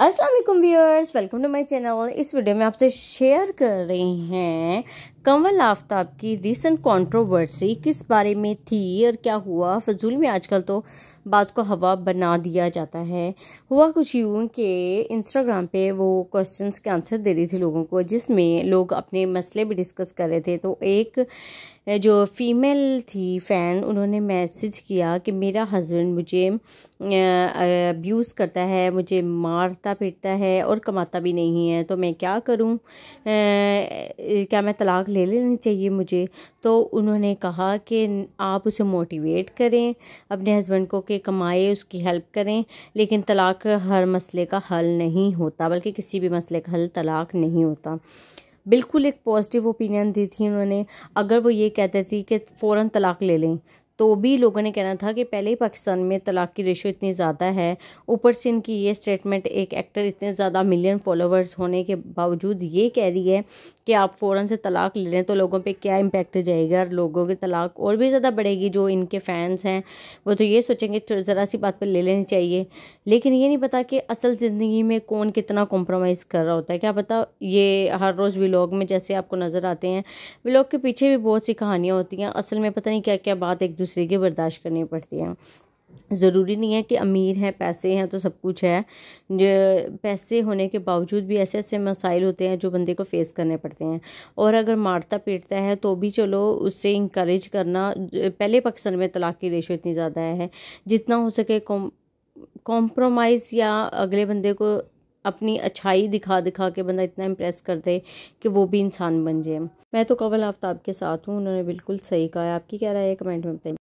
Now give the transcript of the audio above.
Aslam viewers welcome to my channel इस video में आपसे शेयर कर रहे हैं कंवल आफ्ताब की रीसेंट कंट्रोवर्सी किस बारे में थी और क्या हुआ फजूल में आजकल तो बात को हवा बना दिया जाता है हुआ कुछ यूं कि इंस्टाग्राम पे वो क्वेश्चंस के आंसर दे रही थी लोगों को जिसमें लोग अपने मसले भी डिस्कस कर रहे थे तो एक जो फीमेल थी फ़ैन उन्होंने मैसेज किया कि मेरा हस्बैंड मुझे अब्यूज़ करता है मुझे मारता पीटता है और कमाता भी नहीं है तो मैं क्या करूँ क्या मैं तलाक ले लेनी चाहिए मुझे तो उन्होंने कहा कि आप उसे मोटिवेट करें अपने हस्बैंड को कि कमाए उसकी हेल्प करें लेकिन तलाक हर मसले का हल नहीं होता बल्कि किसी भी मसले का हल तलाक नहीं होता बिल्कुल एक पॉजिटिव ओपिनियन दी थी उन्होंने अगर वो ये कहते थे कि फ़ौर तलाक ले लें तो भी लोगों ने कहना था कि पहले ही पाकिस्तान में तलाक की रेशो इतनी ज़्यादा है ऊपर से इनकी ये स्टेटमेंट एक एक्टर इतने ज़्यादा मिलियन फॉलोअर्स होने के बावजूद ये कह रही है कि आप फ़ौरन से तलाक ले लें तो लोगों पर क्या इम्पेक्ट जाएगा लोगों की तलाक और भी ज़्यादा बढ़ेगी जो इनके फ़ैन्स हैं वो तो ये सोचेंगे ज़रा सी बात पर ले लेनी चाहिए लेकिन ये नहीं पता कि असल ज़िंदगी में कौन कितना कॉम्प्रोमाइज़ कर रहा होता है क्या पता ये हर रोज़ व्लॉग में जैसे आपको नज़र आते हैं व्लॉग के पीछे भी बहुत सी कहानियाँ होती हैं असल में पता नहीं क्या क्या बात एक दूसरे दूसरे की बर्दाश्त करनी पड़ती है ज़रूरी नहीं है कि अमीर हैं पैसे हैं तो सब कुछ है पैसे होने के बावजूद भी ऐसे ऐसे मसाइल होते हैं जो बंदे को फेस करने पड़ते हैं और अगर मारता पीटता है तो भी चलो उससे इंकरेज करना पहले पाकिस्तान में तलाक की रेशो इतनी ज़्यादा है जितना हो सके कॉम्प्रोमाइज़ या अगले बंदे को अपनी अच्छाई दिखा दिखा के बंदा इतना इम्प्रेस कर दे कि वो भी इंसान बन जाए मैं तो कंवल आफ्ताब के साथ हूँ उन्होंने बिल्कुल सही कहा आपकी क्या राय है कमेंट में बताइए